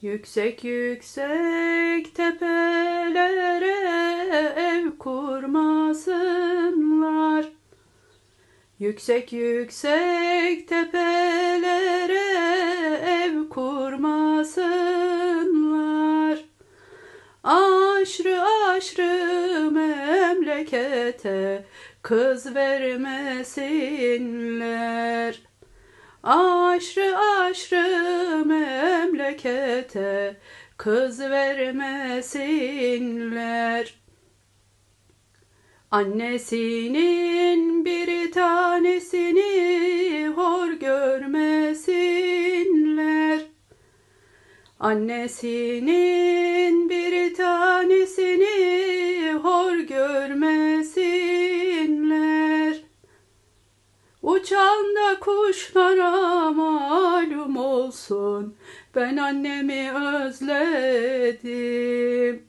Yüksek yüksek tepelere ev kurmasınlar. Yüksek yüksek tepelere ev kurmasınlar. Aşrı aşrı memlekete kız vermesinler. Aşrı aşrı memlekete kız vermesinler. Annesinin bir tanesini hor görmesinler. Annesinin bir tanesini uçan da kuşlara malum olsun. Ben annemi özledim.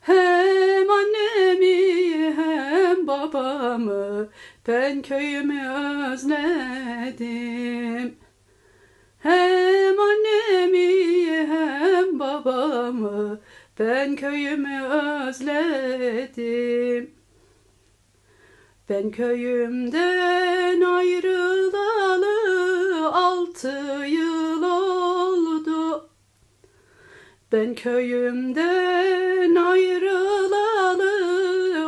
Hem annemi hem babamı ben köyümü özledim. Hem annemi hem babamı ben köyümü özledim. Ben köyümden ayrılalı altı yıl oldu. Ben köyümden ayrılalı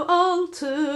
altı